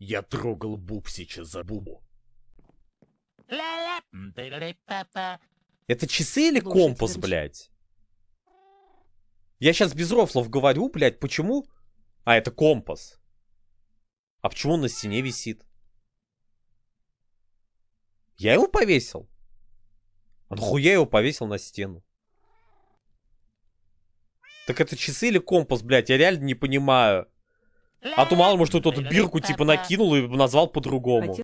Я трогал Бубсича за бубу. Это часы или компас, блядь? Я сейчас без рофлов говорю, блядь, почему? А, это компас. А почему он на стене висит? Я его повесил. А нахуя его повесил на стену? Так это часы или компас, блядь? Я реально не понимаю. А то мало, может, тот бирку типа накинул и назвал по-другому.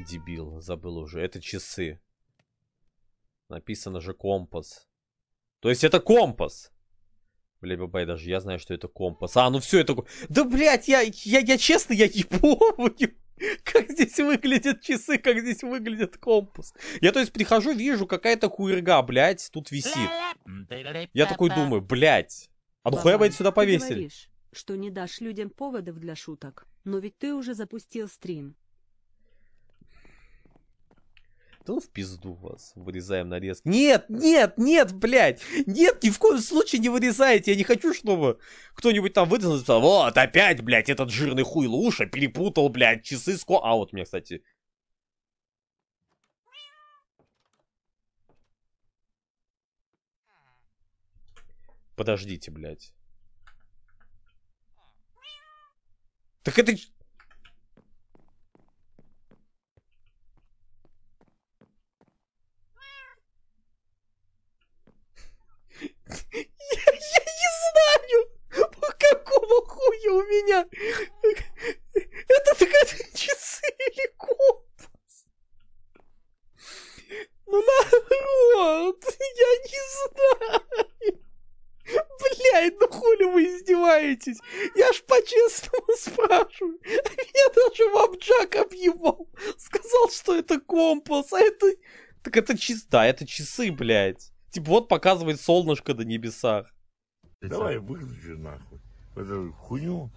Дебил, забыл уже. Это часы. Написано же компас. То есть это компас. Бля, бабай, даже я знаю, что это компас. А, ну все, это... Да, блядь, я, я, я честно, я не помню, как здесь выглядят часы, как здесь выглядит компас. Я, то есть, прихожу, вижу, какая-то хуерга, блядь, тут висит. Я такой думаю, блядь, а ну хуя бы сюда повесили? что не дашь людям поводов для шуток, но ведь ты уже запустил стрим. Да ну в пизду вас. Вырезаем нарезки. Нет, нет, нет, блядь. Нет, ни в коем случае не вырезайте. Я не хочу, чтобы кто-нибудь там вырезал. Вот, опять, блядь, этот жирный хуй луша перепутал, блядь, часы с ко... А, вот у меня, кстати... Подождите, блядь. Так это... Я не знаю, по какому хуя у меня издеваетесь? Я ж по-честному спрашиваю. Я даже вам Джак объебал. Сказал, что это компас, а это... Так это часы, да, это часы, блядь. Типа вот показывает солнышко до небесах. Давай выключи нахуй. Вот эту хуйню.